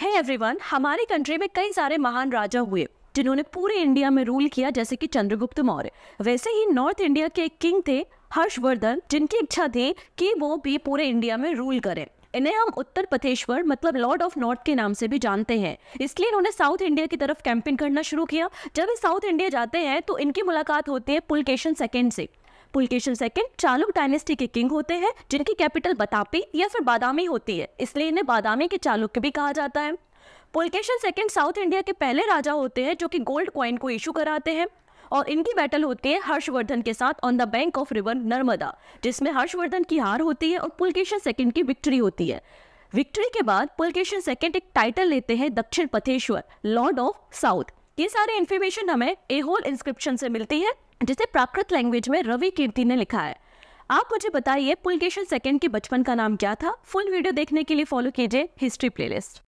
है hey everyone हमारे country में कई सारे महान राजा हुए जिन्होंने पूरे इंडिया में रूल किया जैसे कि चंद्रगुप्त मौर्य वैसे ही नॉर्थ इंडिया के एक किंग थे हर्षवर्धन जिनकी इच्छा थी कि वो भी पूरे इंडिया में रूल करें इन्हें हम उत्तर पथेश्वर मतलब लॉर्ड ऑफ नॉर्थ के नाम से भी जानते हैं इसलिए इन्होंने साउथ इंडिया की तरफ कैंपेन करना शुरू किया जब ये साउथ इंडिया जाते हैं तो इनकी मुलाकात होती है पुलकेशन सेकेंड से पुलकेशन सेकंड चालुक डायनेस्टी के किंग होते हैं जिनकी कैपिटल बतापी या फिर बादामी होती है इसलिए इन्हें बादामी के चालुक्य भी कहा जाता है पुलकेशन सेकंड साउथ इंडिया के पहले राजा होते हैं जो कि गोल्ड कॉइन को इशू कराते हैं और इनकी बैटल होती है हर्षवर्धन के साथ on the bank of river Narmada जिसमें हर्षवर्धन की हार होती है और पुलकेशन सेकंड की विक्ट्री होती है विक्ट्री के बाद पुलकेशन सेकंड एक टाइटल लेते हैं दक्षिण पथेश्वर लॉर्ड ऑफ साउथ ये सारी इन्फॉर्मेशन हमें ए होल इंस्क्रिप्शन से मिलती है जिसे प्राकृत लैंग्वेज में रवि कीर्ति ने लिखा है आप मुझे बताइए पुलकेशन सेकंड के बचपन का नाम क्या था फुल वीडियो देखने के लिए फॉलो कीजिए हिस्ट्री प्लेलिस्ट